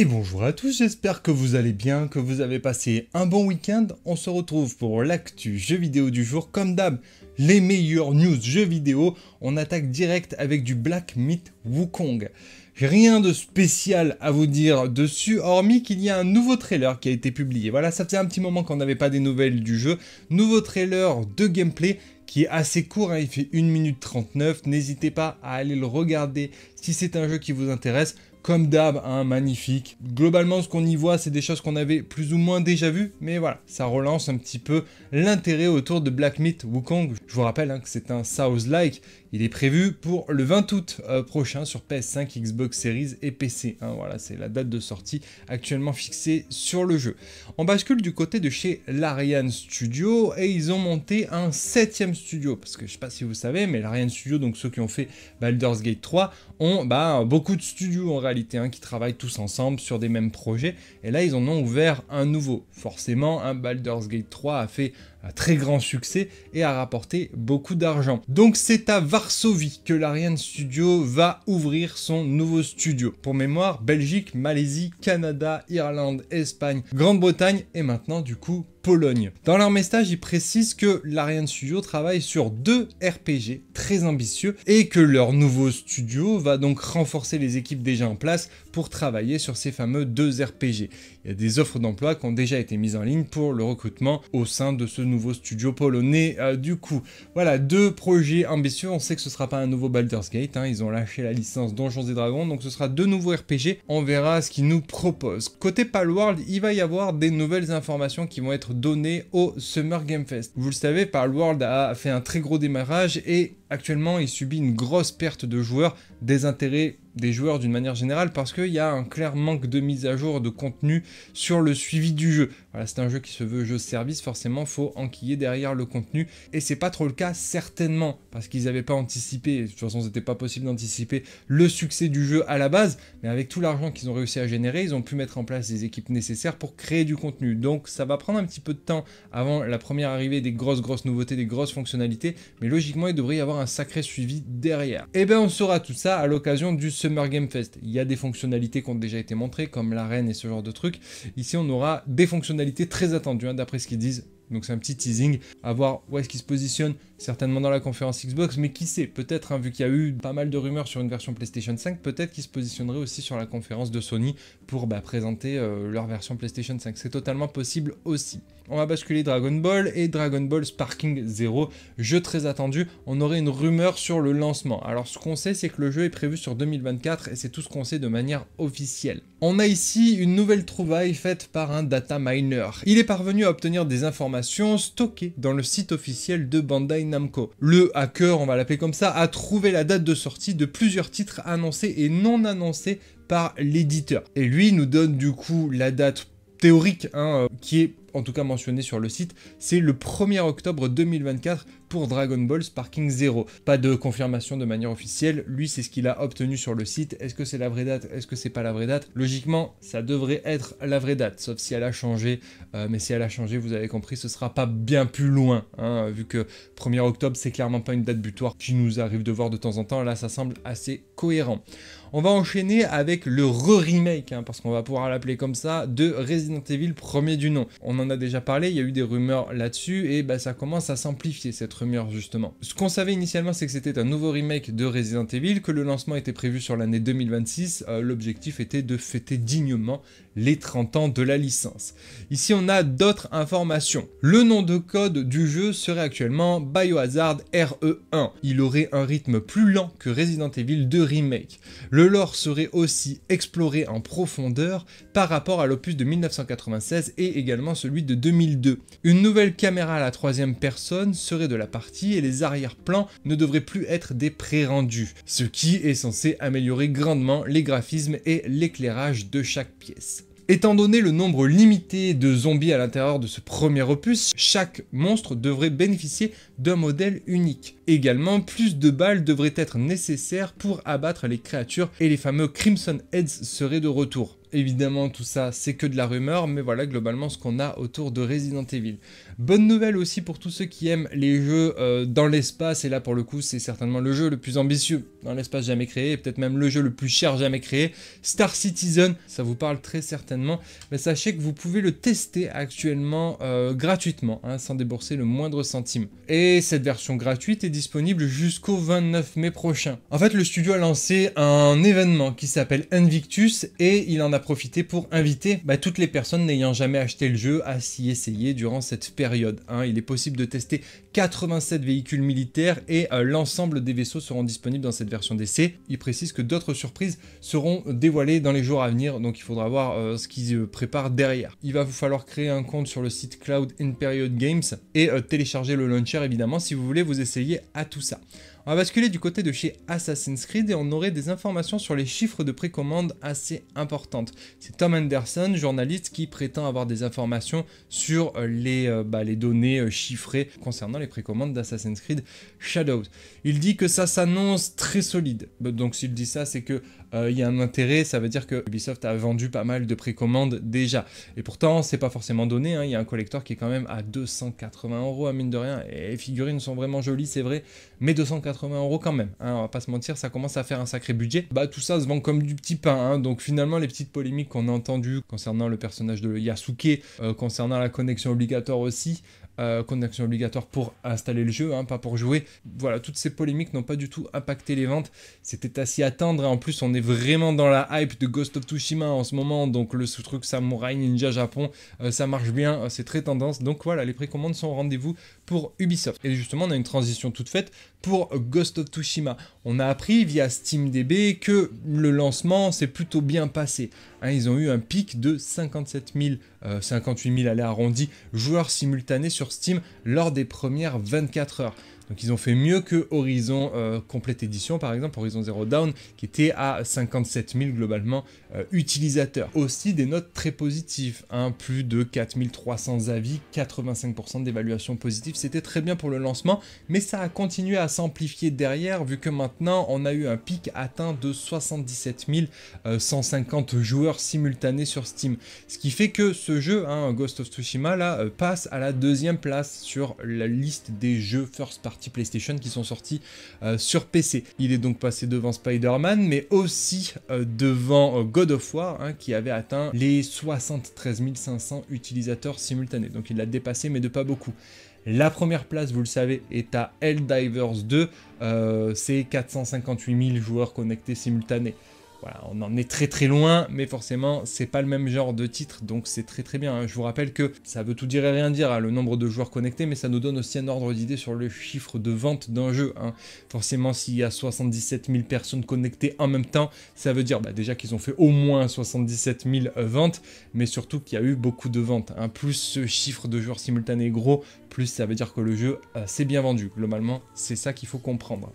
Et bonjour à tous, j'espère que vous allez bien, que vous avez passé un bon week-end. On se retrouve pour l'actu jeu vidéo du jour. Comme d'hab, les meilleures news jeux vidéo. On attaque direct avec du Black Myth Wukong. Rien de spécial à vous dire dessus, hormis qu'il y a un nouveau trailer qui a été publié. Voilà, ça faisait un petit moment qu'on n'avait pas des nouvelles du jeu. Nouveau trailer de gameplay qui est assez court, hein, il fait 1 minute 39. N'hésitez pas à aller le regarder si c'est un jeu qui vous intéresse comme d'hab, un hein, magnifique. Globalement, ce qu'on y voit, c'est des choses qu'on avait plus ou moins déjà vues, mais voilà, ça relance un petit peu l'intérêt autour de Black Myth Wukong. Je vous rappelle hein, que c'est un South-like, il est prévu pour le 20 août euh, prochain sur PS5, Xbox Series et PC. Hein. voilà, c'est la date de sortie actuellement fixée sur le jeu. On bascule du côté de chez Larian Studio et ils ont monté un septième studio, parce que je ne sais pas si vous savez, mais Larian Studio, donc ceux qui ont fait Baldur's Gate 3, ont bah, beaucoup de studios en Hein, qui travaillent tous ensemble sur des mêmes projets. Et là, ils en ont ouvert un nouveau. Forcément, un Baldur's Gate 3 a fait très grand succès et a rapporté beaucoup d'argent. Donc c'est à Varsovie que l'Ariane Studio va ouvrir son nouveau studio. Pour mémoire, Belgique, Malaisie, Canada, Irlande, Espagne, Grande-Bretagne et maintenant du coup Pologne. Dans leur message, ils précisent que l'Ariane Studio travaille sur deux RPG très ambitieux et que leur nouveau studio va donc renforcer les équipes déjà en place pour travailler sur ces fameux deux RPG. Il y a des offres d'emploi qui ont déjà été mises en ligne pour le recrutement au sein de ce nouveau studio polonais euh, du coup. Voilà, deux projets ambitieux, on sait que ce sera pas un nouveau Baldur's Gate, hein. ils ont lâché la licence Donjons et Dragons, donc ce sera deux nouveaux RPG, on verra ce qu'ils nous proposent. Côté Palworld, il va y avoir des nouvelles informations qui vont être données au Summer Game Fest. Vous le savez, Palworld a fait un très gros démarrage et Actuellement, il subit une grosse perte de joueurs, désintérêt des joueurs d'une manière générale, parce qu'il y a un clair manque de mise à jour de contenu sur le suivi du jeu. Voilà, c'est un jeu qui se veut jeu service, forcément, faut enquiller derrière le contenu. Et c'est pas trop le cas, certainement, parce qu'ils n'avaient pas anticipé, de toute façon, c'était pas possible d'anticiper le succès du jeu à la base, mais avec tout l'argent qu'ils ont réussi à générer, ils ont pu mettre en place les équipes nécessaires pour créer du contenu. Donc, ça va prendre un petit peu de temps avant la première arrivée des grosses, grosses nouveautés, des grosses fonctionnalités, mais logiquement, il devrait y avoir un sacré suivi derrière. Et eh bien, on saura tout ça à l'occasion du Summer Game Fest. Il y a des fonctionnalités qui ont déjà été montrées, comme l'arène et ce genre de trucs. Ici, on aura des fonctionnalités très attendue, hein, d'après ce qu'ils disent. Donc c'est un petit teasing, à voir où est-ce qu'il se positionne certainement dans la conférence Xbox, mais qui sait, peut-être, hein, vu qu'il y a eu pas mal de rumeurs sur une version PlayStation 5, peut-être qu'ils se positionneraient aussi sur la conférence de Sony pour bah, présenter euh, leur version PlayStation 5. C'est totalement possible aussi. On va basculer Dragon Ball et Dragon Ball Sparking Zero, jeu très attendu. On aurait une rumeur sur le lancement. Alors ce qu'on sait, c'est que le jeu est prévu sur 2024 et c'est tout ce qu'on sait de manière officielle. On a ici une nouvelle trouvaille faite par un data miner. Il est parvenu à obtenir des informations stockées dans le site officiel de Bandai Namco. Le hacker, on va l'appeler comme ça, a trouvé la date de sortie de plusieurs titres annoncés et non annoncés par l'éditeur. Et lui nous donne du coup la date théorique hein, euh, qui est en tout cas mentionné sur le site, c'est le 1er octobre 2024 pour Dragon Ball Sparking Zero. Pas de confirmation de manière officielle, lui c'est ce qu'il a obtenu sur le site. Est-ce que c'est la vraie date Est-ce que c'est pas la vraie date Logiquement, ça devrait être la vraie date, sauf si elle a changé. Euh, mais si elle a changé, vous avez compris, ce sera pas bien plus loin, hein, vu que 1er octobre c'est clairement pas une date butoir qui nous arrive de voir de temps en temps. Là, ça semble assez cohérent. On va enchaîner avec le re-remake, hein, parce qu'on va pouvoir l'appeler comme ça, de Resident Evil premier du nom on en a déjà parlé, il y a eu des rumeurs là-dessus et bah, ça commence à s'amplifier cette rumeur justement. Ce qu'on savait initialement, c'est que c'était un nouveau remake de Resident Evil, que le lancement était prévu sur l'année 2026. Euh, l'objectif était de fêter dignement les 30 ans de la licence. Ici, on a d'autres informations. Le nom de code du jeu serait actuellement Biohazard RE1. Il aurait un rythme plus lent que Resident Evil 2 Remake. Le lore serait aussi exploré en profondeur par rapport à l'opus de 1996 et également ce de 2002. Une nouvelle caméra à la troisième personne serait de la partie et les arrière-plans ne devraient plus être des pré-rendus, ce qui est censé améliorer grandement les graphismes et l'éclairage de chaque pièce. Étant donné le nombre limité de zombies à l'intérieur de ce premier opus, chaque monstre devrait bénéficier d'un modèle unique. Également, plus de balles devraient être nécessaires pour abattre les créatures et les fameux Crimson Heads seraient de retour évidemment, tout ça, c'est que de la rumeur, mais voilà globalement ce qu'on a autour de Resident Evil. Bonne nouvelle aussi pour tous ceux qui aiment les jeux euh, dans l'espace, et là pour le coup, c'est certainement le jeu le plus ambitieux dans l'espace jamais créé, peut-être même le jeu le plus cher jamais créé, Star Citizen, ça vous parle très certainement, mais sachez que vous pouvez le tester actuellement euh, gratuitement, hein, sans débourser le moindre centime. Et cette version gratuite est disponible jusqu'au 29 mai prochain. En fait, le studio a lancé un événement qui s'appelle Invictus, et il en a profiter pour inviter bah, toutes les personnes n'ayant jamais acheté le jeu à s'y essayer durant cette période. Hein. Il est possible de tester 87 véhicules militaires et euh, l'ensemble des vaisseaux seront disponibles dans cette version d'essai. Il précise que d'autres surprises seront dévoilées dans les jours à venir, donc il faudra voir euh, ce qu'ils préparent derrière. Il va vous falloir créer un compte sur le site Cloud in Games et euh, télécharger le launcher évidemment si vous voulez vous essayer à tout ça. On va basculer du côté de chez Assassin's Creed et on aurait des informations sur les chiffres de précommande assez importantes. C'est Tom Anderson, journaliste, qui prétend avoir des informations sur euh, les, euh, bah, les données euh, chiffrées concernant les précommandes d'Assassin's Creed Shadows. Il dit que ça s'annonce très solide. Donc s'il dit ça, c'est que euh, il y a un intérêt, ça veut dire que Ubisoft a vendu pas mal de précommandes déjà. Et pourtant, c'est pas forcément donné, hein. il y a un collector qui est quand même à 280 euros à hein, mine de rien, et les figurines sont vraiment jolies, c'est vrai, mais 280 euros quand même, hein. on va pas se mentir, ça commence à faire un sacré budget. Bah tout ça se vend comme du petit pain, donc finalement les petites polémiques qu'on a entendues concernant le personnage de Yasuke, euh, concernant la connexion obligatoire aussi, euh, connexion obligatoire pour installer le jeu, hein, pas pour jouer. Voilà, toutes ces polémiques n'ont pas du tout impacté les ventes. C'était à s'y attendre. Hein. En plus, on est vraiment dans la hype de Ghost of Tsushima en ce moment. Donc, le sous truc Samurai Ninja Japon, euh, ça marche bien, euh, c'est très tendance. Donc, voilà, les précommandes sont au rendez-vous pour Ubisoft. Et justement, on a une transition toute faite pour Ghost of Tsushima. On a appris via SteamDB que le lancement s'est plutôt bien passé. Hein. ils ont eu un pic de 57 000, 58 000, allez arrondi, joueurs simultanés sur Steam lors des premières 24 heures. Donc ils ont fait mieux que Horizon euh, Complete Edition, par exemple, Horizon Zero Dawn, qui était à 57 000 globalement euh, utilisateurs. Aussi des notes très positives, hein. plus de 4300 avis, 85% d'évaluation positive, c'était très bien pour le lancement, mais ça a continué à s'amplifier derrière, vu que maintenant on a eu un pic atteint de 77 150 euh, joueurs simultanés sur Steam. Ce qui fait que ce jeu, hein, Ghost of Tsushima, là, passe à la deuxième place sur la liste des jeux first party PlayStation qui sont sortis euh, sur PC. Il est donc passé devant Spider-Man, mais aussi euh, devant euh, God of War, hein, qui avait atteint les 73 500 utilisateurs simultanés. Donc il l'a dépassé, mais de pas beaucoup. La première place, vous le savez, est à Helldivers 2. c'est 458 000 joueurs connectés simultanés. Voilà, on en est très très loin, mais forcément, c'est pas le même genre de titre, donc c'est très très bien. Je vous rappelle que ça veut tout dire et rien dire, à hein, le nombre de joueurs connectés, mais ça nous donne aussi un ordre d'idée sur le chiffre de vente d'un jeu. Hein. Forcément, s'il y a 77 000 personnes connectées en même temps, ça veut dire bah, déjà qu'ils ont fait au moins 77 000 euh, ventes, mais surtout qu'il y a eu beaucoup de ventes. Hein. Plus ce chiffre de joueurs simultanés gros, plus ça veut dire que le jeu c'est euh, s'est bien vendu. Globalement, c'est ça qu'il faut comprendre.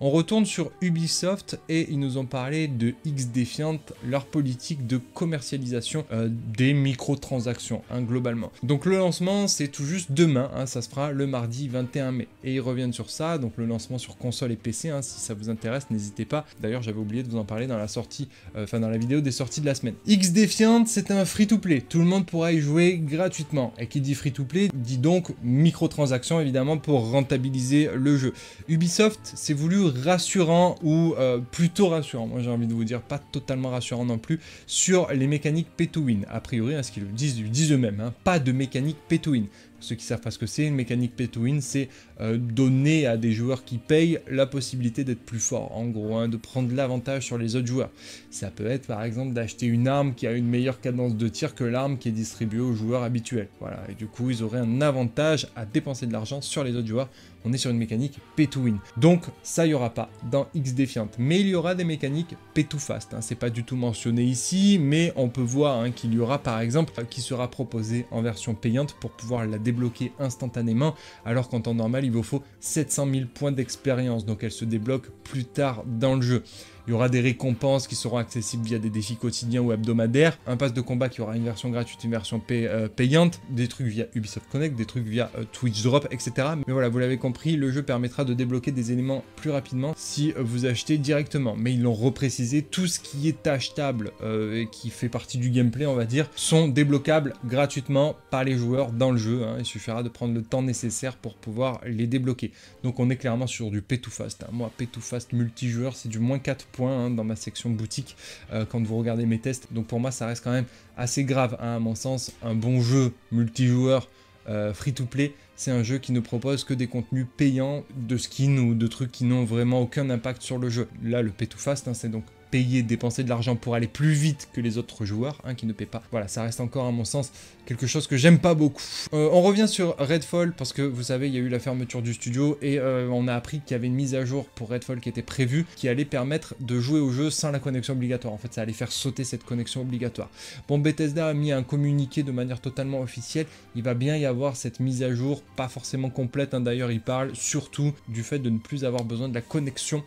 On retourne sur Ubisoft et ils nous ont parlé de X Defiant, leur politique de commercialisation euh, des microtransactions, hein, globalement. Donc le lancement, c'est tout juste demain, hein, ça se fera le mardi 21 mai. Et ils reviennent sur ça, donc le lancement sur console et PC, hein, si ça vous intéresse, n'hésitez pas. D'ailleurs, j'avais oublié de vous en parler dans la sortie, euh, enfin dans la vidéo des sorties de la semaine. X Defiant, c'est un free-to-play, tout le monde pourra y jouer gratuitement. Et qui dit free-to-play dit donc microtransactions évidemment pour rentabiliser le jeu. Ubisoft s'est voulu rassurant ou euh, plutôt rassurant, moi j'ai envie de vous dire, pas totalement rassurant non plus, sur les mécaniques pay to win. A priori, à hein, ce qu'ils disent, disent eux-mêmes, hein. pas de mécanique pay to win ceux qui savent pas ce que c'est, une mécanique pay to win, c'est euh, donner à des joueurs qui payent la possibilité d'être plus fort. en gros, hein, de prendre l'avantage sur les autres joueurs. Ça peut être par exemple d'acheter une arme qui a une meilleure cadence de tir que l'arme qui est distribuée aux joueurs habituels. Voilà, et du coup, ils auraient un avantage à dépenser de l'argent sur les autres joueurs on est sur une mécanique pay to win. Donc ça, y n'y aura pas dans X Defiant. Mais il y aura des mécaniques pay to fast. Ce hein. C'est pas du tout mentionné ici, mais on peut voir hein, qu'il y aura par exemple qui sera proposé en version payante pour pouvoir la débloquer instantanément, alors qu'en temps normal, il vous faut 700 000 points d'expérience. Donc elle se débloque plus tard dans le jeu. Il y aura des récompenses qui seront accessibles via des défis quotidiens ou hebdomadaires, un pass de combat qui aura une version gratuite, une version euh, payante, des trucs via Ubisoft Connect, des trucs via euh, Twitch Drop, etc. Mais voilà, vous l'avez compris, le jeu permettra de débloquer des éléments plus rapidement si euh, vous achetez directement. Mais ils l'ont reprécisé, tout ce qui est achetable et qui fait partie du gameplay, on va dire, sont débloquables gratuitement par les joueurs dans le jeu. Hein. Il suffira de prendre le temps nécessaire pour pouvoir les débloquer. Donc on est clairement sur du pay to fast. Hein. Moi, pay to fast multijoueur, c'est du moins 4 Hein, dans ma section boutique euh, quand vous regardez mes tests. Donc pour moi, ça reste quand même assez grave, hein, à mon sens. Un bon jeu multijoueur euh, free-to-play, c'est un jeu qui ne propose que des contenus payants de skins ou de trucs qui n'ont vraiment aucun impact sur le jeu. Là, le pay-to-fast, hein, c'est donc payer, dépenser de l'argent pour aller plus vite que les autres joueurs hein, qui ne paient pas. Voilà, ça reste encore à mon sens quelque chose que j'aime pas beaucoup. Euh, on revient sur Redfall parce que vous savez, il y a eu la fermeture du studio et euh, on a appris qu'il y avait une mise à jour pour Redfall qui était prévue, qui allait permettre de jouer au jeu sans la connexion obligatoire. En fait, ça allait faire sauter cette connexion obligatoire. Bon, Bethesda a mis un communiqué de manière totalement officielle. Il va bien y avoir cette mise à jour, pas forcément complète. Hein. D'ailleurs, il parle surtout du fait de ne plus avoir besoin de la connexion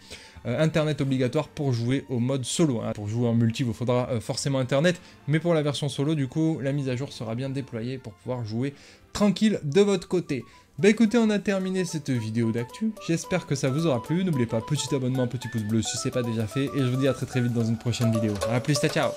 euh, internet obligatoire pour jouer au mode solo. Hein. Pour jouer en multi, il vous faudra euh, forcément internet, mais pour la version solo, du coup, la mise à jour sera bien déployée pour pouvoir jouer tranquille de votre côté. Bah écoutez, on a terminé cette vidéo d'actu. J'espère que ça vous aura plu. N'oubliez pas, petit abonnement, petit pouce bleu si c'est pas déjà fait. Et je vous dis à très très vite dans une prochaine vidéo. A plus, ciao ciao